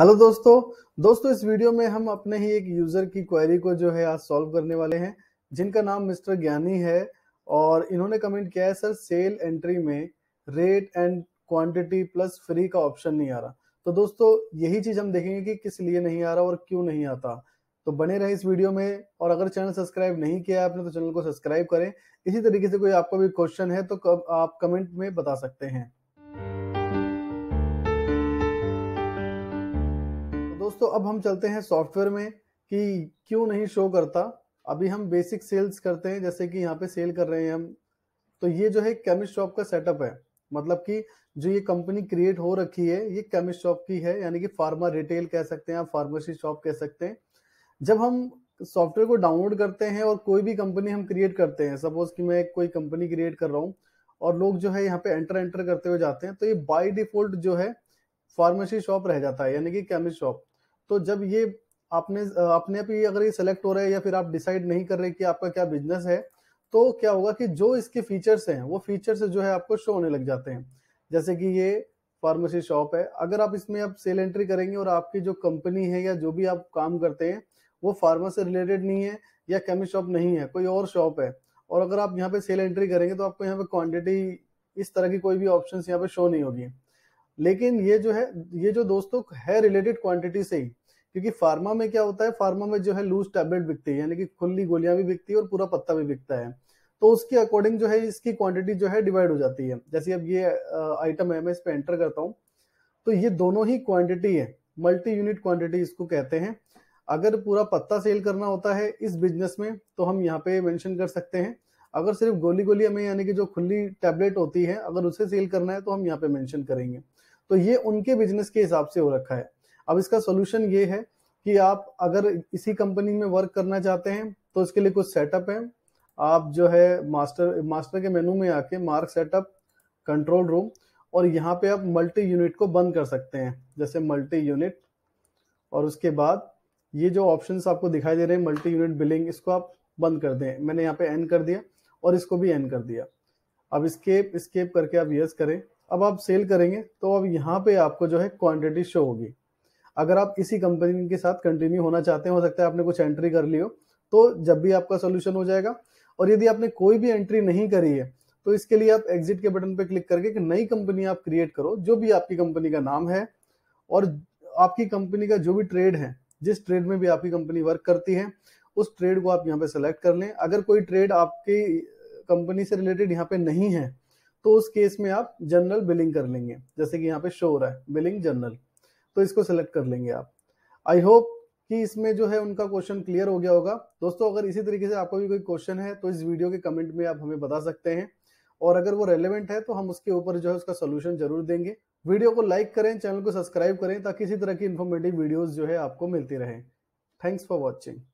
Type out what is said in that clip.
hello दोस्तों दोस्तों इस वीडियो में हम अपने ही एक यूज़र की क्वेरी को जो है आज सॉल्व करने वाले हैं जिनका नाम मिस्टर ज्ञानी है और इन्होंने कमेंट किया है सर सेल एंट्री में rate and quantity plus free का ऑप्शन नहीं आ रहा तो दोस्तों यही चीज़ हम देखेंगे कि किस लिए नहीं आ रहा और क्यों नहीं आता तो बने रहे इस वीडियो में और अगर चैनल सब्सक्राइब नहीं किया है आपने तो चैनल को सब्सक्राइब करें इसी तरीके से कोई आपका भी क्वेश्चन है तो आप कमेंट में बता सकते हैं दोस्तों अब हम चलते हैं सॉफ्टवेयर में कि क्यों नहीं शो करता अभी हम बेसिक सेल्स करते हैं जैसे कि यहाँ पे सेल कर रहे हैं हम तो ये जो है केमिस्ट शॉप का सेटअप है मतलब कि जो ये कंपनी क्रिएट हो रखी है ये केमिस्ट शॉप की है यानी कि फार्मा रिटेल कह सकते हैं आप फार्मेसी शॉप कह सकते हैं जब हम सॉफ्टवेयर को डाउनलोड करते हैं और कोई भी कंपनी हम क्रिएट करते हैं सपोज कि मैं कोई कंपनी क्रिएट कर रहा हूँ और लोग जो है यहाँ पे एंटर एंटर करते हुए जाते हैं तो ये बाई डिफॉल्ट जो है फार्मेसी शॉप रह जाता है यानी कि केमिस्ट शॉप तो जब ये आपने अपने आप ही अगर ये सेलेक्ट हो रहा है या फिर आप डिसाइड नहीं कर रहे कि आपका क्या बिजनेस है तो क्या होगा कि जो इसके फीचर्स हैं वो फीचर्स जो है आपको शो होने लग जाते हैं जैसे कि ये फार्मेसी शॉप है अगर आप इसमें आप सेल एंट्री करेंगे और आपकी जो कंपनी है या जो भी आप काम करते हैं वो फार्मा से रिलेटेड नहीं है या केमिस्ट शॉप नहीं है कोई और शॉप है और अगर आप यहाँ पे सेल एंट्री करेंगे तो आपको यहाँ पे क्वांटिटी इस तरह की कोई भी ऑप्शन यहाँ पे शो नहीं होगी लेकिन ये जो है ये जो दोस्तों है रिलेटेड क्वांटिटी से ही क्योंकि फार्मा में क्या होता है फार्मा में जो है लूज टैबलेट बिकती है यानी कि खुली गोलियां भी बिकती है और पूरा पत्ता भी बिकता है तो उसके अकॉर्डिंग जो है इसकी क्वांटिटी जो है डिवाइड हो जाती है जैसे अब ये आइटम है मैं इस पर एंटर करता हूँ तो ये दोनों ही क्वांटिटी है मल्टी यूनिट क्वांटिटी इसको कहते हैं अगर पूरा पत्ता सेल करना होता है इस बिजनेस में तो हम यहाँ पे मेंशन कर सकते हैं अगर सिर्फ गोली गोली हमें यानी कि जो खुली टैबलेट होती है अगर उसे सेल करना है तो हम यहाँ पे मेंशन करेंगे तो ये उनके बिजनेस के हिसाब से हो रखा है अब इसका सोल्यूशन ये है कि आप अगर इसी कंपनी में वर्क करना चाहते हैं तो इसके लिए कुछ सेटअप है आप जो है मास्टर मास्टर के मेनू में आके मार्क सेटअप कंट्रोल रूम और यहाँ पे आप मल्टी यूनिट को बंद कर सकते हैं जैसे मल्टी यूनिट और उसके बाद ये जो ऑप्शन आपको दिखाई दे रहे हैं मल्टी यूनिट बिलिंग इसको आप बंद कर दें मैंने यहाँ पे एंड कर दिया और इसको भी एन कर दिया अब स्केप स्केप करके आप यस करें अब आप सेल करेंगे तो अब यहाँ पे आपको जो है क्वांटिटी शो होगी अगर आप इसी कंपनी के साथ कंटिन्यू होना चाहते हैं हो सकता है आपने कुछ एंट्री कर ली हो तो जब भी आपका सोल्यूशन हो जाएगा और यदि आपने कोई भी एंट्री नहीं करी है तो इसके लिए आप एग्जिट के बटन पर क्लिक करके एक नई कंपनी आप क्रिएट करो जो भी आपकी कंपनी का नाम है और आपकी कंपनी का जो भी ट्रेड है जिस ट्रेड में भी आपकी कंपनी वर्क करती है उस ट्रेड को आप यहाँ पे सेलेक्ट कर लें अगर कोई ट्रेड आपकी कंपनी से रिलेटेड यहाँ पे नहीं है तो उस केस में आप जनरल बिलिंग कर लेंगे जैसे कि यहाँ पे शो हो रहा है बिलिंग जनरल तो इसको सेलेक्ट कर लेंगे आप आई होप कि इसमें जो है उनका क्वेश्चन क्लियर हो गया होगा दोस्तों अगर इसी तरीके से आपको भी कोई क्वेश्चन है तो इस वीडियो के कमेंट में आप हमें बता सकते हैं और अगर वो रेलिवेंट है तो हम उसके ऊपर जो है उसका सोल्यूशन जरूर देंगे वीडियो को लाइक करें चैनल को सब्सक्राइब करें ताकि इसी तरह की इन्फॉर्मेटिव वीडियोज जो है आपको मिलती रहे थैंक्स फॉर वॉचिंग